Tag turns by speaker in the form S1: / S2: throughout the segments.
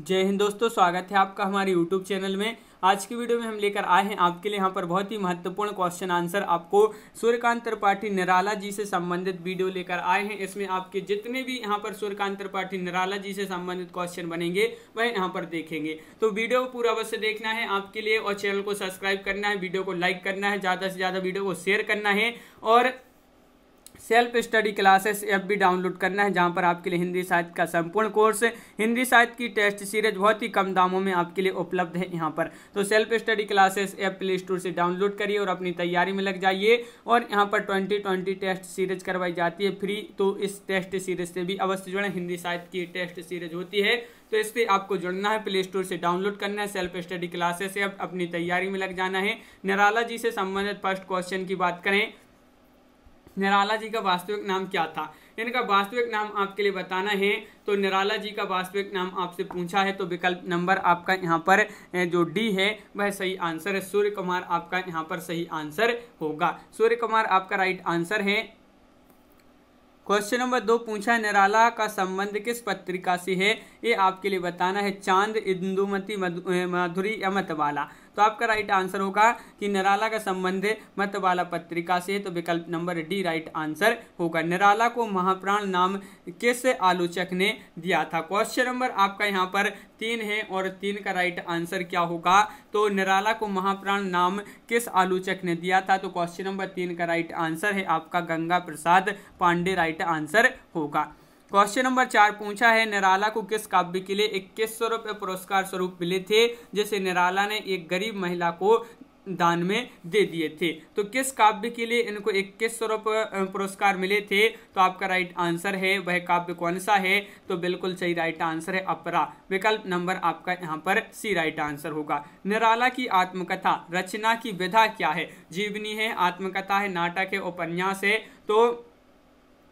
S1: जय हिंद दोस्तों स्वागत है आपका हमारे यूट्यूब चैनल में आज की वीडियो में हम लेकर आए हैं आपके लिए यहाँ पर बहुत ही महत्वपूर्ण क्वेश्चन आंसर आपको सूर्यकांत त्रिपाठी निराला जी से संबंधित वीडियो लेकर आए हैं इसमें आपके जितने भी यहाँ पर सूर्यकांत त्रिपाठी निराला जी से संबंधित क्वेश्चन बनेंगे वह यहाँ पर देखेंगे तो वीडियो को पूरा अवश्य देखना है आपके लिए और चैनल को सब्सक्राइब करना है वीडियो को लाइक करना है ज़्यादा से ज़्यादा वीडियो को शेयर करना है और सेल्फ स्टडी क्लासेस ऐप भी डाउनलोड करना है जहां पर आपके लिए हिंदी साहित्य का संपूर्ण कोर्स हिंदी साहित्य की टेस्ट सीरीज बहुत ही कम दामों में आपके लिए उपलब्ध है यहां पर तो self study classes app play store से डाउनलोड करिए और अपनी तैयारी में लग जाइए और यहां पर ट्वेंटी ट्वेंटी टेस्ट सीरीज करवाई जाती है फ्री तो इस टेस्ट सीरीज से भी अवश्य जुड़ें हिंदी साहित्य की टेस्ट सीरीज होती है तो इस पर आपको जुड़ना है प्ले स्टोर से डाउनलोड करना है सेल्फ स्टडी क्लासेस ऐप अपनी तैयारी में लग जाना है निराला जी से संबंधित फर्स्ट क्वेश्चन की बात करें निराला जी का वास्तविक नाम क्या था इनका वास्तविक नाम आपके लिए बताना है तो निराला जी का वास्तविक नाम आपसे पूछा है तो विकल्प नंबर आपका यहाँ पर जो डी है वह सही आंसर है सूर्य कुमार आपका यहाँ पर सही आंसर होगा सूर्य कुमार आपका राइट आंसर है क्वेश्चन नंबर दो पूछा है निराला का संबंध किस पत्रिका से है ये आपके लिए बताना है चांद इंदुमती मधुरी अमतवाला तो आपका राइट आंसर होगा कि निराला का संबंध मत मतवाला पत्रिका से तो विकल्प नंबर डी राइट आंसर होगा निराला को महाप्राण नाम किस आलोचक ने दिया था क्वेश्चन नंबर आपका यहाँ पर तीन है और तीन का राइट आंसर क्या होगा तो निराला को महाप्राण नाम किस आलोचक ने दिया था तो क्वेश्चन नंबर तीन का राइट आंसर है आपका गंगा प्रसाद पांडे राइट आंसर होगा क्वेश्चन नंबर चार पूछा है निराला को किस काव्य के लिए इक्कीस सौ रुपये पुरस्कार स्वरूप मिले थे जिसे निराला ने एक गरीब महिला को दान में दे दिए थे तो किस काव्य के लिए इनको इक्कीस सौ पुरस्कार मिले थे तो आपका राइट आंसर है वह काव्य कौन सा है तो बिल्कुल सही राइट आंसर है अपरा विकल्प नंबर आपका यहाँ पर सी राइट आंसर होगा निराला की आत्मकथा रचना की विधा क्या है जीवनी है आत्मकथा है नाटक है उपन्यास है तो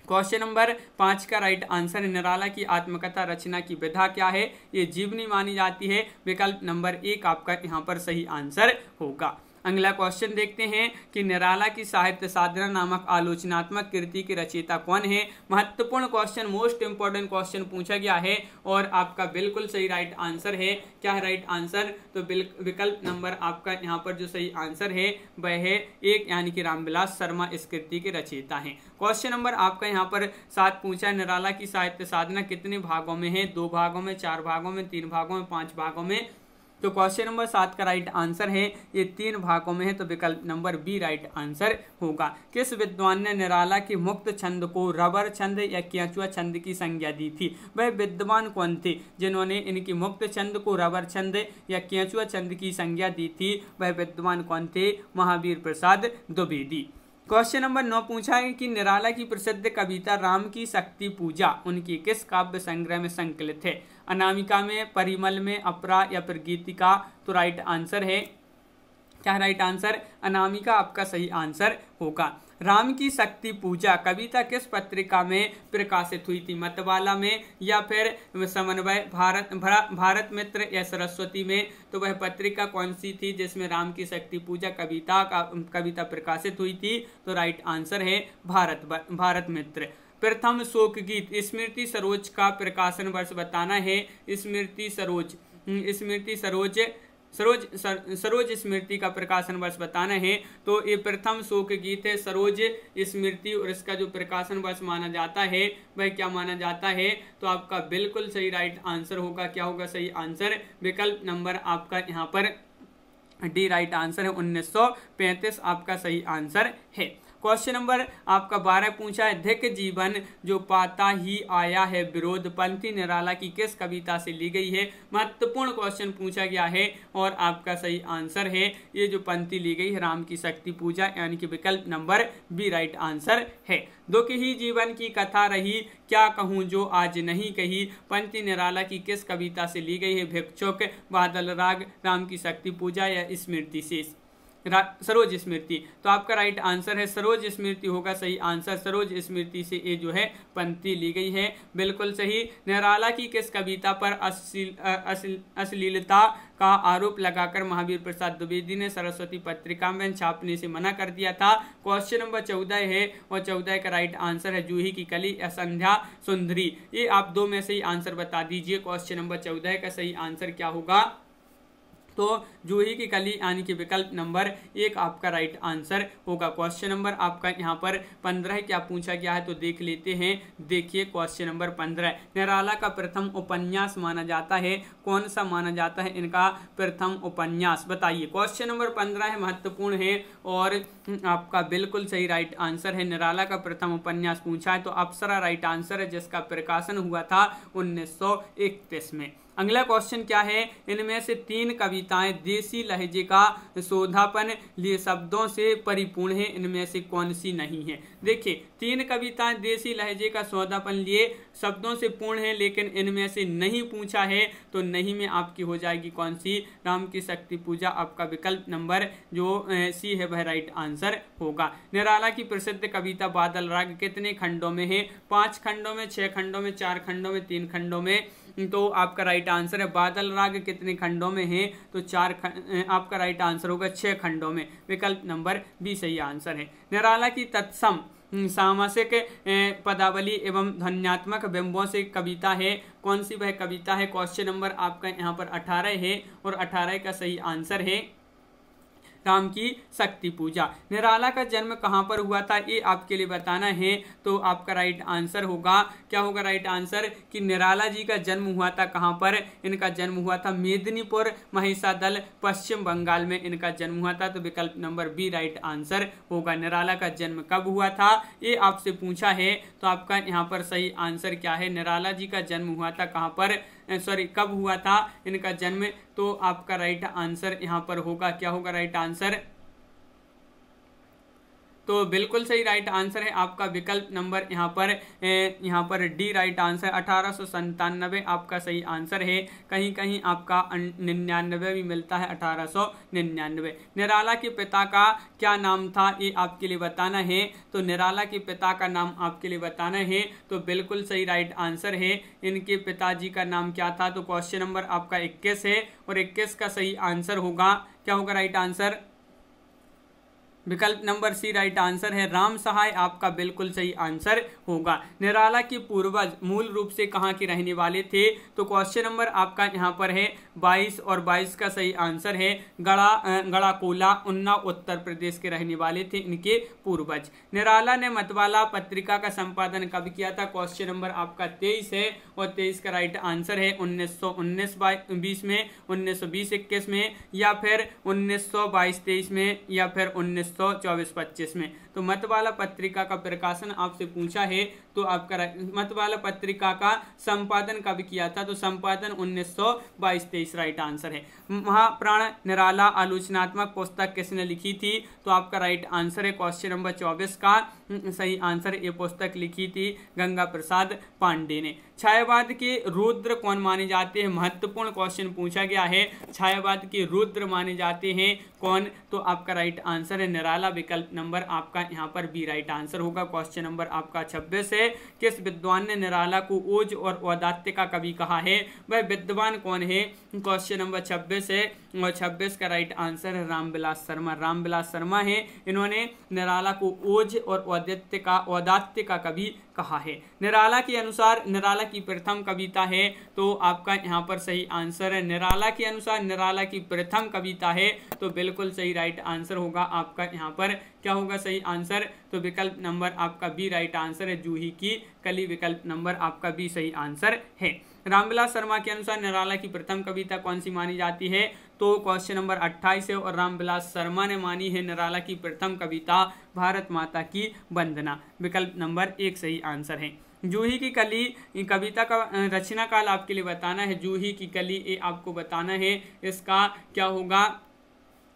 S1: क्वेश्चन नंबर पाँच का राइट आंसर है निराला की आत्मकथा रचना की विधा क्या है ये जीवनी मानी जाती है विकल्प नंबर एक आपका यहाँ पर सही आंसर होगा अगला क्वेश्चन देखते हैं कि निराला की साहित्य साधना नामक आलोचनात्मक कृति के रचयिता कौन है महत्वपूर्ण क्वेश्चन मोस्ट इंपॉर्टेंट क्वेश्चन पूछा गया है और आपका बिल्कुल सही राइट आंसर है क्या राइट आंसर तो विकल्प नंबर आपका यहाँ पर जो सही आंसर है वह है एक यानी कि रामविलास शर्मा इस कृति के रचयिता है क्वेश्चन नंबर आपका यहाँ पर सात पूछा है निराला की साहित्य साधना कितने भागों में है दो भागों में चार भागों में तीन भागों में पांच भागों में तो क्वेश्चन नंबर सात का राइट आंसर है ये तीन भागों में है तो विकल्प नंबर बी राइट आंसर होगा किस विद्वान ने निराला की मुक्त छंद को रबर छंद या क्याचुआ छंद की संज्ञा दी थी वह विद्वान कौन थे जिन्होंने इनकी मुक्त छंद को रबर छंद या क्याचुआ छंद की संज्ञा दी थी वह विद्वान कौन थे महावीर प्रसाद द्विवेदी क्वेश्चन नंबर नौ पूछा है कि निराला की प्रसिद्ध कविता राम की शक्ति पूजा उनकी किस काव्य संग्रह में संकलित है अनामिका में परिमल में अपरा या फिर गीतिका तो राइट आंसर है क्या राइट आंसर अनामिका आपका सही आंसर होगा राम की शक्ति पूजा कविता किस पत्रिका में प्रकाशित हुई थी मतवाला में या फिर समन्वय भारत भारत मित्र या सरस्वती में तो वह पत्रिका कौन सी थी जिसमें राम की शक्ति पूजा कविता का कविता प्रकाशित हुई थी तो राइट आंसर है भारत भारत मित्र प्रथम शोक गीत स्मृति सरोज का प्रकाशन वर्ष बताना है स्मृति सरोज स्मृति सरोज सरोज सर, सरोज स्मृति का प्रकाशन वर्ष बताना है तो ये प्रथम शोक गीत है सरोज स्मृति और इसका जो प्रकाशन वर्ष माना जाता है वह क्या माना जाता है तो आपका बिल्कुल सही राइट आंसर होगा क्या होगा सही आंसर विकल्प नंबर आपका यहाँ पर डी राइट आंसर है 1935 आपका सही आंसर है क्वेश्चन नंबर आपका बारह पूछा है धिक जीवन जो पाता ही आया है विरोध पंथी निराला की किस कविता से ली गई है महत्वपूर्ण क्वेश्चन पूछा गया है और आपका सही आंसर है ये जो पंथी ली गई है राम की शक्ति पूजा यानी कि विकल्प नंबर बी राइट आंसर है दुख ही जीवन की कथा रही क्या कहूँ जो आज नहीं कही पंथी निराला की किस कविता से ली गई है भिक्षुक बादल राग राम की शक्ति पूजा या स्मृति शेष सरोज स्मृति तो आपका राइट आंसर है सरोज स्मृति होगा सही आंसर सरोज स्मृति से ये जो है पंक्ति ली गई है बिल्कुल सही निराला की किस कविता पर अश्लीलता का आरोप लगाकर महावीर प्रसाद द्विवेदी ने सरस्वती पत्रिका में छापने से मना कर दिया था क्वेश्चन नंबर चौदह है और चौदह का राइट आंसर है जूही की कली असंध्या सुंदरी ये आप दो में सही आंसर बता दीजिए क्वेश्चन नंबर चौदह का सही आंसर क्या होगा तो जूही की कली यानी कि विकल्प नंबर एक आपका राइट आंसर होगा क्वेश्चन नंबर आपका यहाँ पर पंद्रह क्या पूछा गया है तो देख लेते हैं देखिए क्वेश्चन नंबर पंद्रह निराला का प्रथम उपन्यास माना जाता है कौन सा माना जाता है इनका प्रथम उपन्यास बताइए क्वेश्चन नंबर पंद्रह है महत्वपूर्ण है और आपका बिल्कुल सही राइट आंसर है निराला का प्रथम उपन्यास पूछा है तो अप्सरा राइट आंसर है जिसका प्रकाशन हुआ था उन्नीस में अगला क्वेश्चन क्या है इनमें से तीन कविताएं देसी लहजे का शोधापन लिए शब्दों से परिपूर्ण है इनमें से कौन सी नहीं है देखिए तीन कविताएं देसी लहजे का शोधापन लिए शब्दों से पूर्ण है लेकिन इनमें से नहीं पूछा है तो नहीं में आपकी हो जाएगी कौन सी राम की शक्ति पूजा आपका विकल्प नंबर जो सी है वह राइट आंसर होगा निराला की प्रसिद्ध कविता बादल राग कितने खंडों में है पाँच खंडों में छः खंडों में चार खंडों में तीन खंडों में तो आपका राइट आंसर है बादल राग कितने खंडों में है तो चार खंड आपका राइट आंसर होगा छः खंडों में विकल्प नंबर बी सही आंसर है निराला की तत्सम सामासिक पदावली एवं ध्वन्यात्मक बिंबों से कविता है कौन सी वह कविता है क्वेश्चन नंबर आपका यहाँ पर अठारह है और अठारह का सही आंसर है धाम की शक्ति पूजा निराला का जन्म कहाँ पर हुआ था ये आपके लिए बताना है तो आपका राइट आंसर होगा क्या होगा राइट आंसर कि निराला जी का जन्म हुआ था कहाँ पर इनका जन्म हुआ था मेदिनीपुर दल पश्चिम बंगाल में इनका जन्म हुआ था तो विकल्प नंबर बी राइट आंसर होगा निराला का जन्म कब हुआ था ये आपसे पूछा है तो आपका यहाँ पर सही आंसर क्या है निराला जी का जन्म हुआ था कहाँ पर सॉरी eh, कब हुआ था इनका जन्म तो आपका राइट आंसर यहाँ पर होगा क्या होगा राइट आंसर तो बिल्कुल सही राइट आंसर है आपका विकल्प नंबर यहाँ पर यहाँ पर डी राइट आंसर अठारह आपका सही आंसर है कहीं कहीं आपका निन्यानवे भी मिलता है अठारह निराला के पिता का क्या नाम था ये आपके लिए बताना है तो निराला के पिता का नाम आपके लिए बताना है तो बिल्कुल सही राइट आंसर है इनके पिताजी का नाम क्या था तो क्वेश्चन नंबर आपका इक्कीस है और इक्कीस का सही आंसर होगा क्या होगा राइट आंसर विकल्प नंबर सी राइट आंसर है राम सहाय आपका बिल्कुल सही आंसर होगा निराला के पूर्वज मूल रूप से कहाँ के रहने वाले थे तो क्वेश्चन नंबर आपका यहाँ पर है 22 और 22 का सही आंसर है गड़ा गड़ाकोला उन्ना उत्तर प्रदेश के रहने वाले थे इनके पूर्वज निराला ने मतवाला पत्रिका का संपादन कब किया था क्वेश्चन नंबर आपका तेईस है और तेईस का राइट आंसर है उन्नीस सौ उन्नीस बीस में उन्नीस सौ बीस इक्कीस में या फिर उन्नीस सौ बाईस तेईस में या फिर उन्नीस 1924-25 में तो मतवाला पत्रिका का प्रकाशन आपसे पूछा है तो आपका मतवाला पत्रिका का संपादन कब किया था तो संपादन उन्नीस सौ बाईस तेईस राइट आंसर है महाप्राण निराला आलोचनात्मक पुस्तक किसने लिखी थी तो आपका राइट आंसर है क्वेश्चन नंबर चौबीस का हम्म, सही आंसर ये पुस्तक लिखी थी गंगा प्रसाद पांडे ने छायावाद के रुद्र कौन माने जाते हैं महत्वपूर्ण क्वेश्चन पूछा गया है छायावाद के रुद्र माने जाते हैं कौन तो आपका राइट आंसर है निराला विकल्प नंबर आपका यहाँ पर बी राइट आंसर होगा क्वेश्चन नंबर आपका छब्बीस है किस विद्वान ने निराला को ओज और औदात्य का कवि कहा है वह विद्वान कौन है क्वेश्चन नंबर छब्बीस है और छब्बीस का राइट आंसर है रामविलास शर्मा रामविलास शर्मा है इन्होंने निराला को ओज और औदित्य का औदात्य का कवि कहा है निराला के अनुसार निराला की प्रथम कविता है तो आपका यहाँ पर सही आंसर है निराला के अनुसार निराला की प्रथम कविता है तो बिल्कुल सही राइट आंसर होगा आपका यहाँ पर क्या होगा सही आंसर तो विकल्प नंबर आपका बी राइट आंसर है जूही की कली विकल्प नंबर आपका बी सही आंसर है रामविलास शर्मा के अनुसार निराला की प्रथम कविता कौन सी मानी जाती है तो क्वेश्चन नंबर 28 है और रामविलास शर्मा ने मानी है निराला की प्रथम कविता भारत माता की वंदना विकल्प नंबर एक सही आंसर है जूही की कली कविता का रचना काल आपके लिए बताना है जूही की कली ये आपको बताना है इसका क्या होगा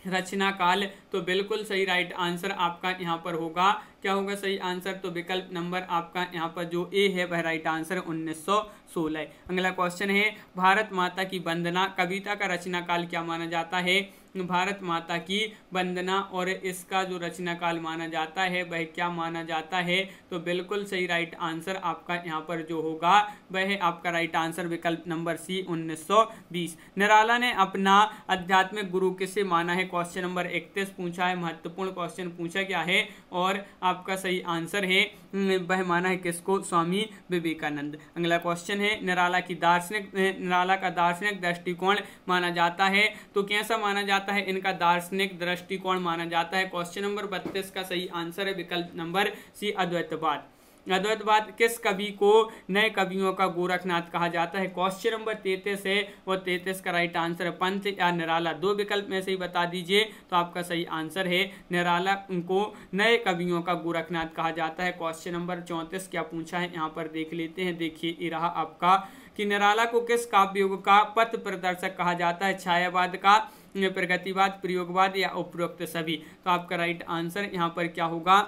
S1: रचना काल तो बिल्कुल सही राइट आंसर आपका यहाँ पर होगा क्या होगा सही आंसर तो विकल्प नंबर आपका यहाँ पर जो ए है वह राइट आंसर उन्नीस सौ सोलह अगला क्वेश्चन है भारत माता की वंदना कविता का रचना काल क्या माना जाता है भारत माता की वंदना और इसका जो रचना काल माना जाता है वह क्या माना जाता है तो बिल्कुल सही राइट आंसर आपका यहाँ पर जो होगा वह आपका राइट आंसर विकल्प नंबर सी 1920 निराला ने अपना आध्यात्मिक गुरु किसे माना है क्वेश्चन नंबर 31 पूछा है महत्वपूर्ण क्वेश्चन पूछा क्या है और आपका सही आंसर है हम्म, वह माना है किसको स्वामी विवेकानंद अगला क्वेश्चन है निराला की दार्शनिक निराला का दार्शनिक दृष्टिकोण माना जाता है तो कैसा माना जाता है इनका दार्शनिक दृष्टिकोण माना जाता है क्वेश्चन नंबर बत्तीस का सही आंसर है विकल्प नंबर सी अद्वैतवाद अद्वैतवाद किस कवि को नए कवियों का गोरखनाथ कहा जाता है क्वेश्चन नंबर तैतीस है और तैतीस का राइट आंसर पंथ या निराला दो विकल्प में से ही बता दीजिए तो आपका सही आंसर है निराला को नए कवियों का गोरखनाथ कहा जाता है क्वेश्चन नंबर चौंतीस क्या पूछा है यहाँ पर देख लेते हैं देखिए ये रहा आपका कि निराला को किस काव्य का पथ प्रदर्शक कहा जाता है छायावाद का प्रगतिवाद प्रयोगवाद या उपरोक्त सभी तो आपका राइट आंसर यहाँ पर क्या होगा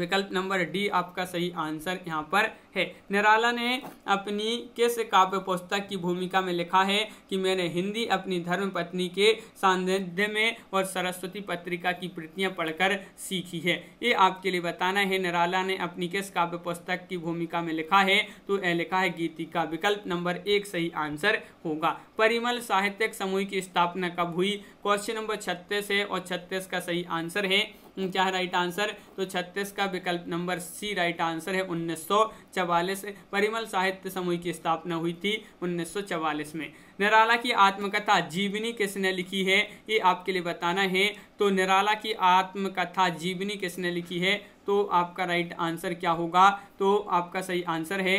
S1: विकल्प नंबर डी आपका सही आंसर यहाँ पर है निराला ने अपनी किस काव्य पुस्तक की भूमिका में लिखा है कि मैंने हिंदी अपनी धर्म पत्नी के सानिध्य में और सरस्वती पत्रिका की प्रतियां पढ़कर सीखी है ये आपके लिए बताना है निराला ने अपनी किस काव्य पुस्तक की भूमिका में लिखा है तो यह लिखा है गीतिका विकल्प नंबर एक सही आंसर होगा परिमल साहित्यिक समूह की स्थापना कब हुई क्वेश्चन नंबर छत्तीस है और छत्तीस का सही आंसर है क्या है राइट आंसर तो छत्तीस का विकल्प नंबर सी राइट आंसर है उन्नीस परिमल साहित्य समूह की स्थापना हुई थी उन्नीस में निराला की आत्मकथा जीवनी किसने लिखी है ये आपके लिए बताना है तो निराला की आत्मकथा जीवनी किसने लिखी है तो आपका राइट आंसर क्या होगा तो आपका सही आंसर है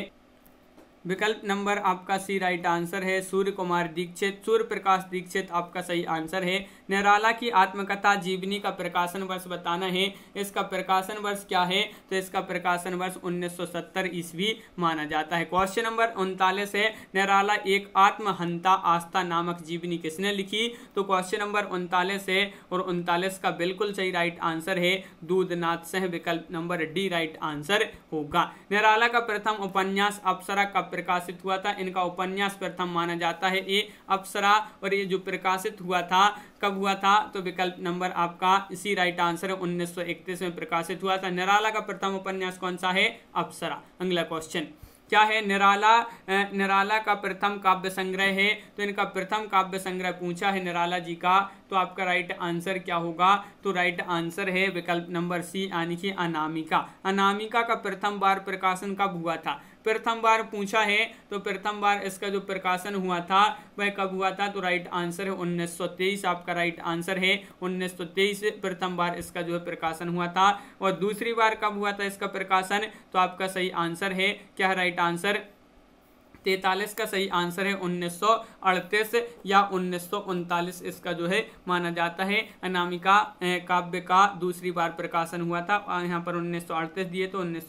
S1: विकल्प नंबर आपका सी राइट आंसर है सूर्य कुमार दीक्षित सूर्य प्रकाश दीक्षित आपका सही आंसर है निराला की आत्मकथा जीवनी का प्रकाशन वर्ष बताना है इसका प्रकाशन वर्ष क्या है तो इसका प्रकाशन वर्ष 1970 ईस्वी माना जाता है क्वेश्चन नंबर उनतालीस है निराला एक आत्महंता आस्था नामक जीवनी किसने लिखी तो क्वेश्चन नंबर उनतालीस है और उनतालीस का बिल्कुल सही राइट आंसर है दूधनाथ सह विकल्प नंबर डी राइट आंसर होगा निराला का प्रथम उपन्यास अपसरा का प्रकाशित हुआ था इनका उपन्यास प्रथम माना जाता है ये अप्सरा और ये जो प्रकाशित हुआ था कब हुआ था तो विकल्प नंबर आपका इसी राइट आंसर है उन्नीस में प्रकाशित हुआ था निराला का प्रथम उपन्यास कौन सा है अप्सरा अगला क्वेश्चन क्या है निराला निराला का प्रथम काव्य संग्रह है तो इनका प्रथम काव्य संग्रह पूछा है निराला जी का तो आपका राइट आंसर क्या होगा तो राइट आंसर है विकल्प नंबर सी यानी कि अनामिका अनामिका का प्रथम बार प्रकाशन कब हुआ था प्रथम बार पूछा है तो प्रथम बार इसका जो प्रकाशन हुआ था वह कब हुआ था तो राइट आंसर है 1923 आपका राइट आंसर है 1923 प्रथम बार इसका जो है प्रकाशन हुआ था और दूसरी बार कब हुआ था इसका प्रकाशन तो आपका सही आंसर है क्या राइट आंसर तैतालीस का सही आंसर है उन्नीस या उन्नीस इसका जो है माना जाता है अनामिका काव्य का दूसरी बार प्रकाशन हुआ था यहाँ पर उन्नीस दिए तो उन्नीस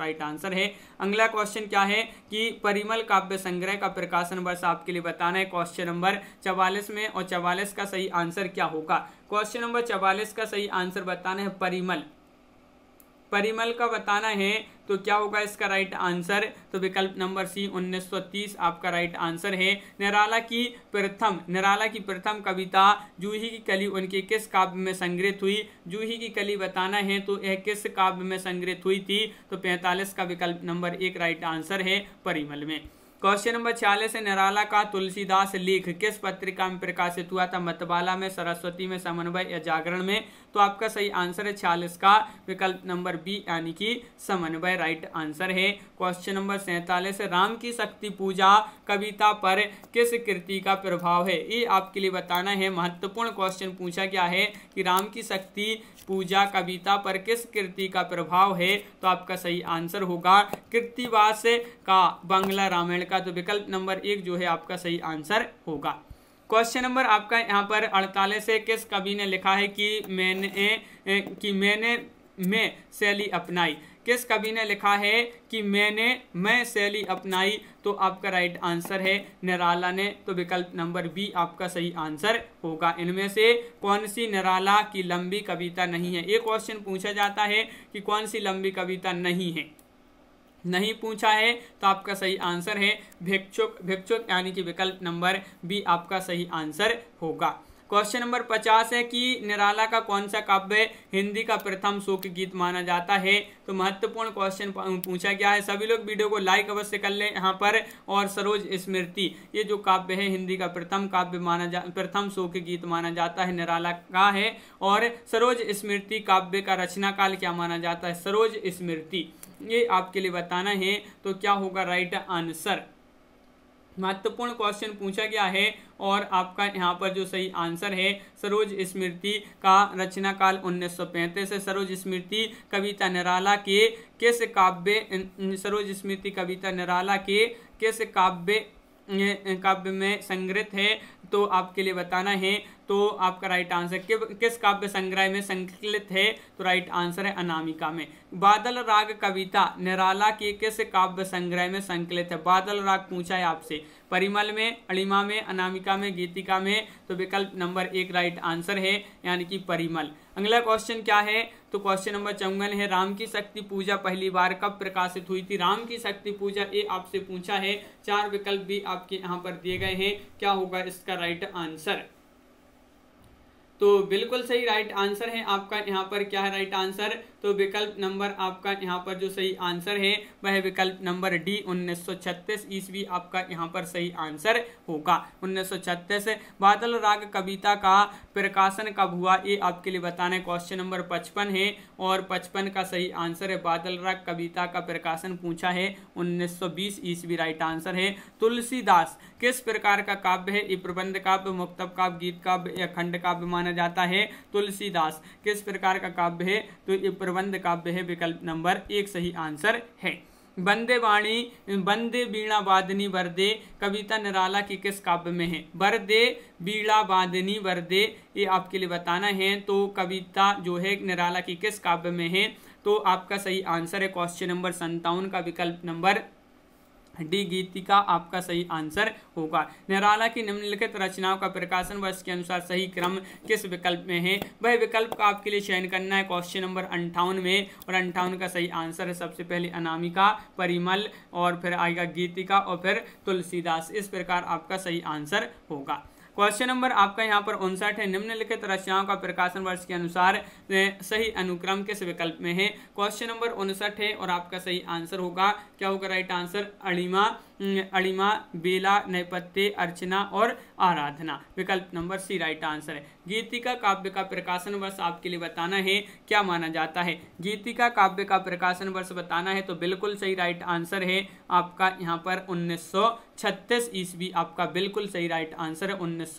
S1: राइट आंसर है अगला क्वेश्चन क्या है कि परिमल काव्य संग्रह का प्रकाशन वर्ष आपके लिए बताना है क्वेश्चन नंबर चवालीस में और चवालीस का सही आंसर क्या होगा क्वेश्चन नंबर चवालीस का सही आंसर बताना है परिमल परिमल का बताना है तो क्या होगा इसका राइट आंसर तो विकल्प नंबर सी 1930 आपका राइट आंसर है निराला की प्रथम निराला की प्रथम कविता जूही की कली उनके किस काव्य में संग्रहित हुई जूही की कली बताना है तो यह किस काव्य में संग्रहित हुई थी तो 45 का विकल्प नंबर एक राइट आंसर है परिमल में क्वेश्चन नंबर छियालीस है निराला का तुलसीदास लेख किस पत्रिका में प्रकाशित हुआ था मतबाला में सरस्वती में समन्वय या जागरण में तो आपका सही आंसर है छियालीस का विकल्प नंबर बी यानी कि समन्वय राइट आंसर है क्वेश्चन नंबर सैतालीस राम की शक्ति पूजा कविता पर किस कृति का प्रभाव है ये आपके लिए बताना है महत्वपूर्ण क्वेश्चन पूछा गया है कि राम की शक्ति पूजा कविता पर किस कृति का प्रभाव है तो आपका सही आंसर होगा कृतिवास का बांग्ला रामायण का तो विकल्प नंबर एक जो है आपका सही आंसर होगा क्वेश्चन नंबर आपका यहाँ पर अड़तालीस है किस कवि ने लिखा है कि मैंने कि मैंने मैं शैली अपनाई किस कवि ने लिखा है कि मैंने मैं शैली अपनाई तो आपका राइट आंसर है निराला ने तो विकल्प नंबर बी आपका सही आंसर होगा इनमें से कौन सी निराला की लंबी कविता नहीं है ये क्वेश्चन पूछा जाता है कि कौन सी लंबी कविता नहीं है नहीं पूछा है तो आपका सही आंसर है भिक्षुक भिक्षुक यानी कि विकल्प नंबर बी आपका सही आंसर होगा क्वेश्चन नंबर पचास है कि निराला का कौन सा काव्य हिंदी का प्रथम शोक गीत माना जाता है तो महत्वपूर्ण क्वेश्चन पूछा गया है सभी लोग वीडियो को लाइक अवश्य कर लें यहाँ पर और सरोज स्मृति ये जो काव्य है हिंदी का प्रथम काव्य माना जा प्रथम शोक गीत माना जाता है निराला का है और सरोज स्मृति काव्य का रचना काल क्या माना जाता है सरोज स्मृति ये आपके लिए बताना है तो क्या होगा राइट आंसर महत्वपूर्ण क्वेश्चन पूछा गया है और आपका यहाँ पर जो सही आंसर है सरोज स्मृति का रचना काल पैंतीस है सरोज स्मृति कविता निराला के किस काव्य सरोज स्मृति कविता निराला के किस काव्य काव्य में संग्रहित है तो आपके लिए बताना है तो आपका राइट आंसर कि, किस काव्य संग्रह में संकलित है तो राइट आंसर है अनामिका में बादल राग कविता निराला के किस काव्य संग्रह में संकलित है बादल राग पूछा है आपसे परिमल में अलिमा में अनामिका में गीतिका में तो विकल्प नंबर एक राइट आंसर है यानी कि परिमल अगला क्वेश्चन क्या है तो क्वेश्चन नंबर चौवन है राम की शक्ति पूजा पहली बार कब प्रकाशित हुई थी राम की शक्ति पूजा ये आपसे पूछा है चार विकल्प भी आपके यहाँ पर दिए गए हैं क्या होगा इसका राइट आंसर तो बिल्कुल सही राइट आंसर है आपका यहाँ पर क्या है राइट आंसर तो विकल्प नंबर आपका यहाँ पर जो सही आंसर है वह विकल्प नंबर डी 1936 ईस्वी आपका यहाँ पर सही आंसर होगा 1936 बादल राग कविता का प्रकाशन कब हुआ ये आपके लिए बताना है क्वेश्चन नंबर 55 है और 55 का सही आंसर है बादल राग कविता का प्रकाशन पूछा है 1920 ईस्वी राइट आंसर है तुलसीदास किस प्रकार का काव्य है ये प्रबंध काव्य मुक्तब काव्य गीत काव्य या खंड काव्य माना जाता है तुलसीदास किस प्रकार का काव्य है तो ये प्रबंध काव्य है विकल्प नंबर एक सही आंसर है बंदे वाणी बंदे बीणा वादनी वरदे कविता निराला की किस काव्य में है वरदे बीड़ा वादनी वरदे ये आपके लिए बताना है तो कविता जो है निराला की किस काव्य में है तो आपका सही आंसर है क्वेश्चन नंबर संतावन का विकल्प नंबर डी गीतिका आपका सही आंसर होगा निराला की निम्नलिखित रचनाओं का प्रकाशन वर्ष के अनुसार सही क्रम किस विकल्प में है वह विकल्प का आपके लिए चयन करना है क्वेश्चन नंबर अंठावन में और अंठावन का सही आंसर है सबसे पहले अनामिका परिमल और फिर आएगा गीतिका और फिर तुलसीदास इस प्रकार आपका सही आंसर होगा क्वेश्चन नंबर आपका यहाँ पर उनसठ है निम्नलिखित रचनाओं का प्रकाशन वर्ष के अनुसार सही अनुक्रम किस विकल्प में है क्वेश्चन नंबर उनसठ है और आपका सही आंसर होगा क्या होगा राइट आंसर अणिमा अलिमा बेला नैपत्य अर्चना और आराधना विकल्प नंबर सी राइट आंसर है गीतिका काव्य का प्रकाशन वर्ष आपके लिए बताना है क्या माना जाता है गीतिका काव्य का प्रकाशन वर्ष बताना है तो बिल्कुल सही राइट आंसर है आपका यहाँ पर 1936 ईस्वी आपका बिल्कुल सही राइट आंसर है उन्नीस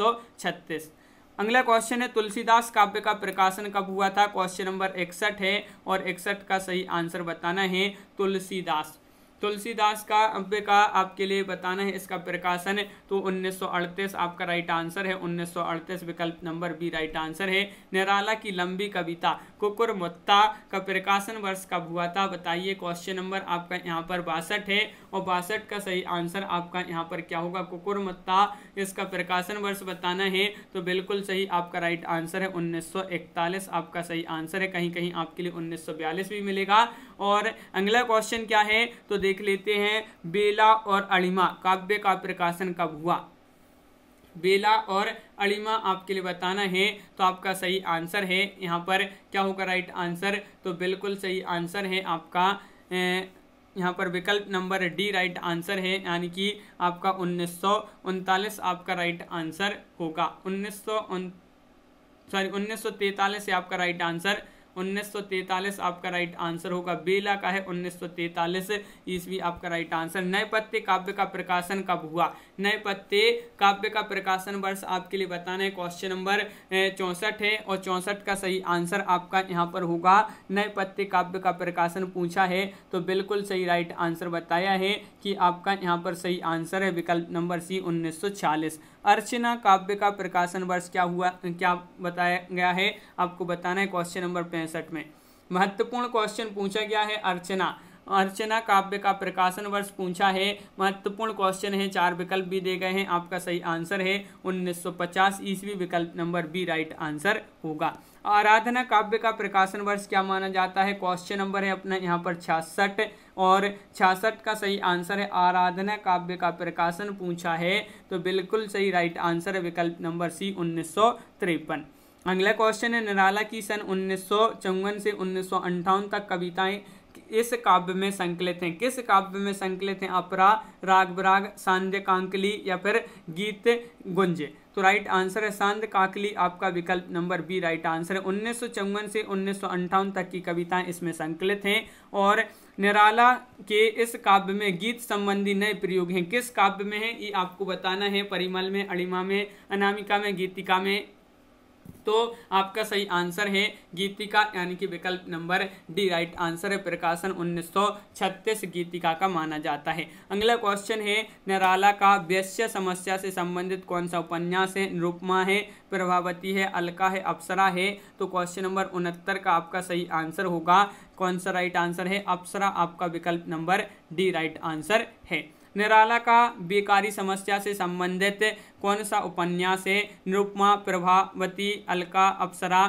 S1: अगला क्वेश्चन है तुलसीदास काव्य का प्रकाशन कब हुआ था क्वेश्चन नंबर इकसठ है और इकसठ का सही आंसर बताना है तुलसीदास तुलसीदास का अम्बे का आपके लिए बताना है इसका प्रकाशन है तो 1938 आपका राइट आंसर है 1938 विकल्प नंबर बी राइट आंसर है निराला की लंबी कविता कुकुर मुत्ता का प्रकाशन वर्ष कब हुआ था बताइए क्वेश्चन नंबर आपका यहाँ पर बासठ है और बासठ का सही आंसर आपका यहाँ पर क्या होगा कुकुर मुत्ता इसका प्रकाशन वर्ष बताना है तो बिल्कुल सही आपका राइट आंसर है उन्नीस आपका सही आंसर है कहीं कहीं आपके लिए उन्नीस भी मिलेगा और अगला क्वेश्चन क्या है तो देख लेते हैं बेला और अलिमा काव्य का प्रकाशन कब हुआ बेला और अलिमा आपके लिए बताना है तो आपका सही आंसर है यहाँ पर क्या होगा राइट आंसर तो बिल्कुल सही आंसर है आपका ए, यहाँ पर विकल्प नंबर डी राइट आंसर है यानी कि आपका उन्नीस आपका राइट आंसर होगा उन्नीस सॉरी उन्नीस सौ आपका राइट आंसर 1943 आपका राइट आंसर होगा बेला का है 1943 ईस्वी आपका राइट आंसर नए पत्ते काव्य का प्रकाशन कब हुआ नए पत्ते काव्य का प्रकाशन वर्ष आपके लिए बताना है क्वेश्चन नंबर चौंसठ है और चौंसठ का सही आंसर आपका यहाँ पर होगा नए पत्ते काव्य का प्रकाशन पूछा है तो बिल्कुल सही राइट आंसर बताया है कि आपका यहाँ पर सही आंसर है विकल्प नंबर सी उन्नीस अर्चना काव्य का प्रकाशन वर्ष क्या हुआ क्या बताया गया है आपको बताना है क्वेश्चन नंबर पैंसठ में महत्वपूर्ण क्वेश्चन पूछा गया है अर्चना अर्चना काव्य का प्रकाशन वर्ष पूछा है महत्वपूर्ण क्वेश्चन है चार विकल्प भी दे गए हैं आपका सही आंसर है 1950 ईस्वी विकल्प नंबर बी राइट आंसर होगा आराधना काव्य का प्रकाशन वर्ष क्या माना जाता है क्वेश्चन नंबर है अपना यहाँ पर छियासठ और छियासठ का सही आंसर है आराधना काव्य का प्रकाशन पूछा है तो बिल्कुल सही राइट आंसर है विकल्प नंबर सी उन्नीस अगला क्वेश्चन है निराला की सन उन्नीस से उन्नीस तक कविताएं इस काव्य में संकलित हैं किस काव्य में संकलित हैं अपरा राग बराग सांध्य कांकली या फिर गीत गुंज तो राइट आंसर है सांध काकली आपका विकल्प नंबर बी राइट आंसर है उन्नीस से उन्नीस तक की कविताएं इसमें संकलित हैं और निराला के इस काव्य में गीत संबंधी नए प्रयोग हैं किस काव्य में है ये आपको बताना है परिमल में अणिमा में अनामिका में गीतिका में तो आपका सही आंसर है गीतिका यानी कि विकल्प नंबर डी राइट आंसर है प्रकाशन 1936 गीतिका का माना जाता है अगला क्वेश्चन है निराला का व्यस्य समस्या से संबंधित कौन सा उपन्यास है रूपमा है प्रभावती है अलका है अप्सरा है तो क्वेश्चन नंबर उनहत्तर का आपका सही आंसर होगा कौन सा राइट आंसर है अप्सरा आपका विकल्प नंबर डी राइट आंसर है निराला का बेकारी समस्या से संबंधित कौन सा उपन्यास है निरुपमा प्रभावती अलका अप्सरा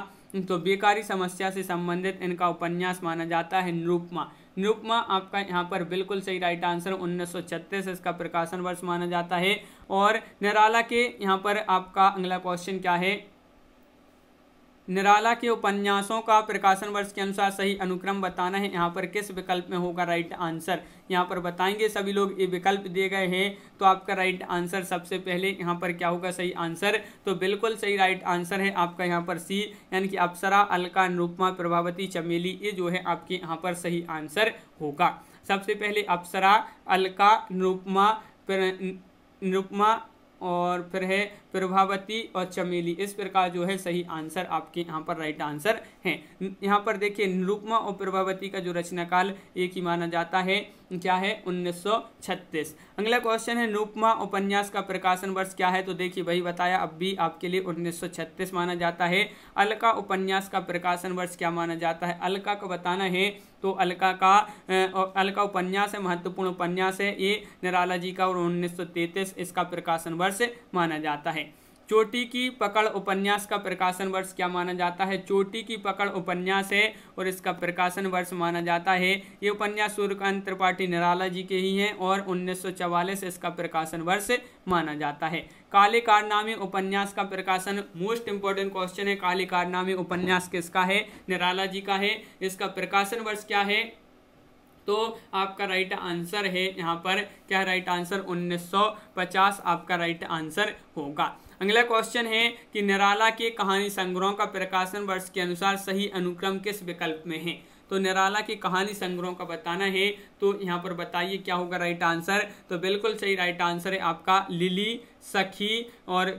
S1: तो बेकारी समस्या से संबंधित इनका उपन्यास माना जाता है निरुपमा निरुपमा आपका यहाँ पर बिल्कुल सही राइट आंसर 1936 इसका प्रकाशन वर्ष माना जाता है और निराला के यहाँ पर आपका अगला क्वेश्चन क्या है निराला के उपन्यासों का प्रकाशन वर्ष के अनुसार सही अनुक्रम बताना है यहाँ पर किस विकल्प में होगा राइट आंसर यहाँ पर बताएंगे सभी लोग ये विकल्प दिए गए हैं तो आपका राइट आंसर सबसे पहले यहाँ पर क्या होगा सही आंसर तो बिल्कुल सही राइट आंसर है आपका यहाँ पर सी यानी कि अप्सरा अलका अनुपमा प्रभावती चमेली ये जो है आपके यहाँ पर सही आंसर होगा सबसे पहले अप्सरा अलका अनुपमा निरुपमा और फिर है प्रभावती और चमेली इस प्रकार जो है सही आंसर आपके यहाँ पर राइट आंसर है यहाँ पर देखिए निरुपमा और प्रभावती का जो रचना काल एक ही माना जाता है क्या है 1936 अगला क्वेश्चन है नूपमा उपन्यास का प्रकाशन वर्ष क्या है तो देखिए वही बताया अब भी आपके लिए 1936 माना जाता है अलका उपन्यास का प्रकाशन वर्ष क्या माना जाता है अलका को बताना है तो अलका का अलका उपन्यास है महत्वपूर्ण उपन्यास है ये निराला जी का और उन्नीस इसका प्रकाशन वर्ष माना जाता है चोटी की पकड़ उपन्यास का प्रकाशन वर्ष क्या माना जाता है चोटी की पकड़ उपन्यास है और इसका प्रकाशन वर्ष माना जाता है ये उपन्यास सूर्यकांत त्रिपाठी निराला जी के ही हैं और उन्नीस इसका प्रकाशन वर्ष माना जाता है काले कारनामे उपन्यास का प्रकाशन मोस्ट इंपॉर्टेंट क्वेश्चन है काले कारनामे उपन्यास किसका है निराला जी का है इसका प्रकाशन वर्ष क्या है तो आपका राइट आंसर है यहाँ पर क्या राइट आंसर 1950 आपका राइट आंसर होगा अगला क्वेश्चन है कि निराला के कहानी संग्रहों का प्रकाशन वर्ष के अनुसार सही अनुक्रम किस विकल्प में है तो निराला की कहानी संग्रहों का बताना है तो यहाँ पर बताइए क्या होगा राइट आंसर तो बिल्कुल सही राइट आंसर है आपका लिली सखी और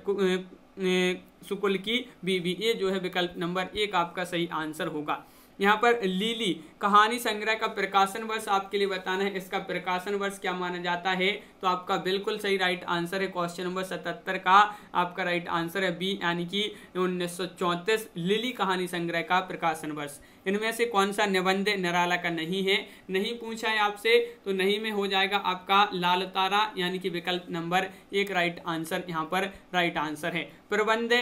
S1: सुकुल की बीवी ये जो है विकल्प नंबर एक आपका सही आंसर होगा यहाँ पर लीली कहानी संग्रह का प्रकाशन वर्ष आपके लिए बताना है इसका प्रकाशन वर्ष क्या माना जाता है तो आपका बिल्कुल सही राइट आंसर है क्वेश्चन नंबर सतहत्तर का आपका राइट आंसर है बी यानी कि उन्नीस लीली कहानी संग्रह का प्रकाशन वर्ष इनमें से कौन सा निबंध निराला का नहीं है नहीं पूछा है आपसे तो नहीं में हो जाएगा आपका लाल तारा यानी कि विकल्प नंबर एक राइट आंसर यहाँ पर राइट आंसर है प्रबंध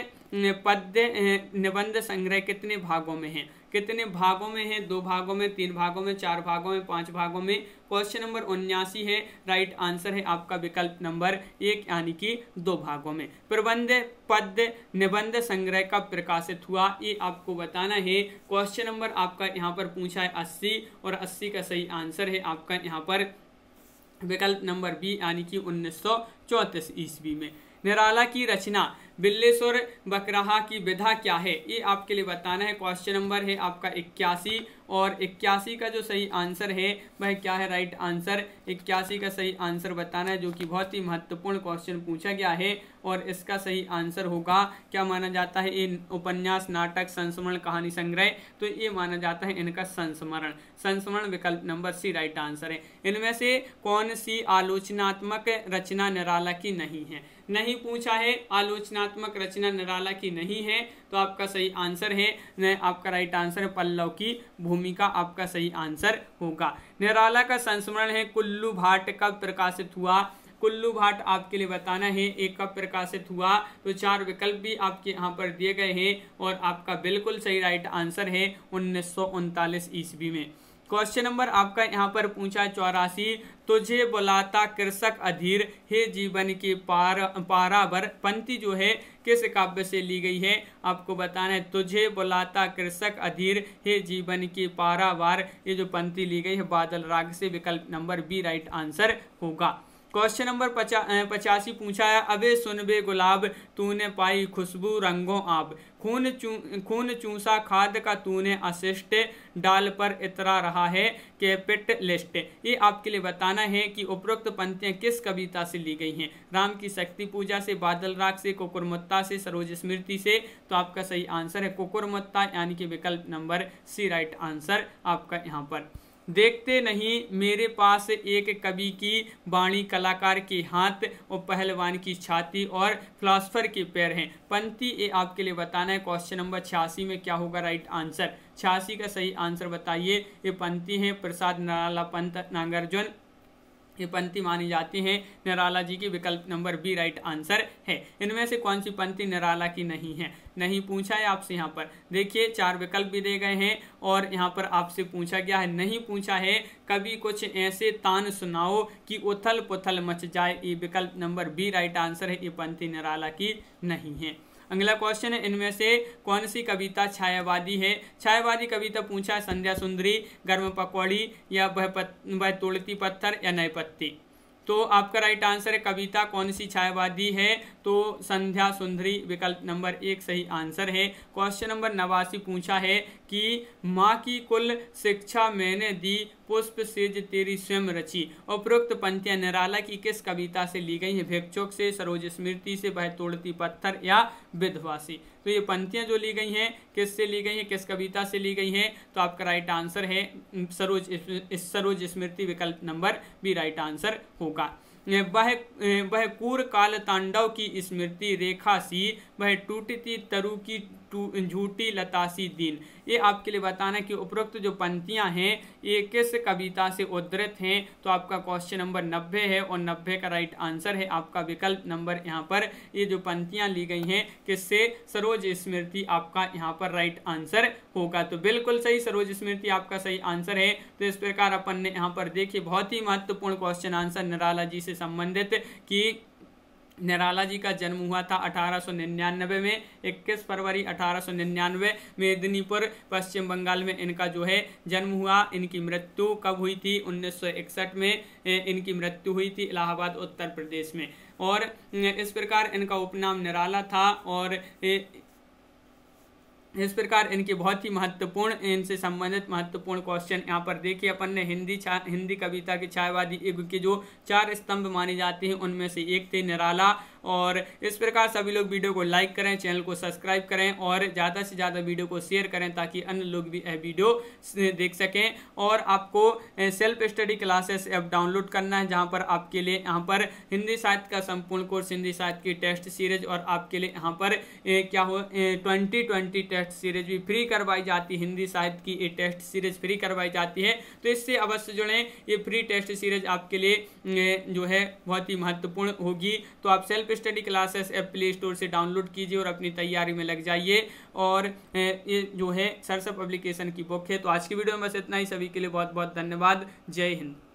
S1: पद्य निबंध संग्रह कितने भागों में है कितने भागों में है दो भागों में तीन भागों में चार भागों में पांच भागों में क्वेश्चन नंबर उन्यासी है राइट आंसर है आपका विकल्प नंबर एक यानी कि दो भागों में प्रबंध पद निबंध संग्रह का प्रकाशित हुआ ये आपको बताना है क्वेश्चन नंबर आपका यहाँ पर पूछा है अस्सी और अस्सी का सही आंसर है आपका यहाँ पर विकल्प नंबर बी यानी कि उन्नीस ईस्वी में निराला की रचना बिल्लेश्वर बकराहा की विधा क्या है ये आपके लिए बताना है क्वेश्चन नंबर है आपका इक्यासी और इक्यासी का जो सही आंसर है वह क्या है राइट आंसर इक्यासी का सही आंसर बताना है जो कि बहुत ही महत्वपूर्ण क्वेश्चन पूछा गया है और इसका सही आंसर होगा क्या माना जाता है इन उपन्यास नाटक संस्मरण कहानी संग्रह तो ये माना जाता है इनका संस्मरण संस्मरण विकल्प नंबर सी राइट आंसर है इनमें से कौन सी आलोचनात्मक रचना निराला की नहीं है नहीं पूछा है आलोचनात्मक रचना निराला की नहीं है तो आपका सही आंसर है आपका राइट आंसर है पल्लव की भूमिका आपका सही आंसर होगा निराला का संस्मरण है कुल्लू भाट कब प्रकाशित हुआ कुल्लू भाट आपके लिए बताना है एक कब प्रकाशित हुआ तो चार विकल्प भी आपके यहाँ पर दिए गए हैं और आपका बिल्कुल सही राइट आंसर है उन्नीस ईस्वी में क्वेश्चन नंबर आपका यहाँ पर पूछा चौरासी तुझे बुलाता कृषक अधीर हे जीवन की पार पारावर पंक्ति जो है किस काव्य से ली गई है आपको बताना है तुझे बुलाता कृषक अधीर हे जीवन की पारावार ये जो पंक्ति ली गई है बादल राग से विकल्प नंबर बी राइट आंसर होगा क्वेश्चन नंबर पचा पचासी पूछा है अबे सुनबे गुलाब तूने पाई खुशबू रंगों आप खून चू खून चूसा खाद का तूने अशिष्ट डाल पर इतरा रहा है पिट लिस्ट ये आपके लिए बताना है कि उपरोक्त पंक्तियाँ किस कविता से ली गई हैं राम की शक्ति पूजा से बादल राग से कुकुरमत्ता से सरोज स्मृति से तो आपका सही आंसर है कुकुरमत्ता यानी कि विकल्प नंबर सी राइट आंसर आपका यहाँ पर देखते नहीं मेरे पास एक कवि की वाणी कलाकार के हाथ और पहलवान की छाती और फिलासफर के पैर हैं पंक्ति ये आपके लिए बताना है क्वेश्चन नंबर छियासी में क्या होगा राइट आंसर छियासी का सही आंसर बताइए ये पंक्ति हैं प्रसाद नाला पंत नागार्जुन की पंक्ति मानी जाती है निराला जी की विकल्प नंबर बी राइट आंसर है इनमें से कौन सी पंक्ति निराला की नहीं है नहीं पूछा है आपसे यहाँ पर देखिए चार विकल्प भी दे गए हैं और यहाँ पर आपसे पूछा गया है नहीं पूछा है कभी कुछ ऐसे तान सुनाओ कि उथल पुथल मच जाए ये विकल्प नंबर बी राइट आंसर है ये पंक्ति निराला की नहीं है अगला क्वेश्चन है इनमें से कौन सी कविता छायावादी है छायावादी कविता पूछा संध्या सुंदरी गर्म पकौड़ी या वह तोड़ती पत्थर या नए पत्ती तो आपका राइट आंसर है कविता कौन सी छायावादी है तो संध्या सुंदरी विकल्प नंबर एक सही आंसर है क्वेश्चन नंबर नवासी पूछा है कि माँ की कुल शिक्षा मैंने दी पुष्प सेज तेरी स्वयं रची उपरोक्त पंक्तियां निराला की किस कविता से ली गई हैं भेपचोक से सरोज स्मृति से वह तोड़ती पत्थर या विधवा से तो ये पंक्तियां जो ली गई हैं किस से ली गई हैं किस कविता से ली गई हैं तो आपका राइट आंसर है सरोज इस सरोज स्मृति विकल्प नंबर भी राइट आंसर होगा वह वह कूर काल तांडव की स्मृति रेखा सी वह टूटती तरु की टू झूठी लतासी दीन ये आपके लिए बताना कि उपरोक्त जो पंक्तियाँ हैं ये किस कविता से उद्धृत हैं तो आपका क्वेश्चन नंबर नब्बे है और नब्बे का राइट आंसर है आपका विकल्प नंबर यहाँ पर ये जो पंक्तियाँ ली गई हैं किससे सरोज स्मृति आपका यहाँ पर राइट आंसर होगा तो बिल्कुल सही सरोज स्मृति आपका सही आंसर है तो इस प्रकार अपन ने यहाँ पर देखिए बहुत ही महत्वपूर्ण क्वेश्चन आंसर निराला जी से संबंधित कि निराला जी का जन्म हुआ था 1899 में 21 फरवरी 1899 मेदिनीपुर पश्चिम बंगाल में इनका जो है जन्म हुआ इनकी मृत्यु कब हुई थी 1961 में इनकी मृत्यु हुई थी इलाहाबाद उत्तर प्रदेश में और इस प्रकार इनका उपनाम निराला था और इस प्रकार इनके बहुत ही महत्वपूर्ण इनसे संबंधित महत्वपूर्ण क्वेश्चन यहाँ पर देखिए अपन ने हिंदी छा हिंदी कविता के छायावादी युग के जो चार स्तंभ माने जाते हैं उनमें से एक थे निराला और इस प्रकार सभी लोग वीडियो को लाइक करें चैनल को सब्सक्राइब करें और ज़्यादा से ज़्यादा वीडियो को शेयर करें ताकि अन्य लोग भी यह वीडियो देख सकें और आपको self study classes app download करना है जहाँ पर आपके लिए यहाँ पर हिंदी साहित्य का संपूर्ण कोर्स हिंदी साहित्य की टेस्ट सीरीज और आपके लिए यहाँ पर ए, क्या हो ट्वेंटी ट्वेंटी टेस्ट सीरीज भी फ्री करवाई जाती है हिंदी साहित्य की ये टेस्ट सीरीज फ्री करवाई जाती है तो इससे अवश्य जुड़ें ये फ्री टेस्ट सीरीज आपके लिए जो है बहुत ही महत्वपूर्ण होगी तो आप self self study classes app play store से डाउनलोड कीजिए और अपनी तैयारी में लग जाइए और ये जो है सरसप एप्लीकेशन की बुक है तो आज की वीडियो में बस इतना ही सभी के लिए बहुत बहुत धन्यवाद जय हिंद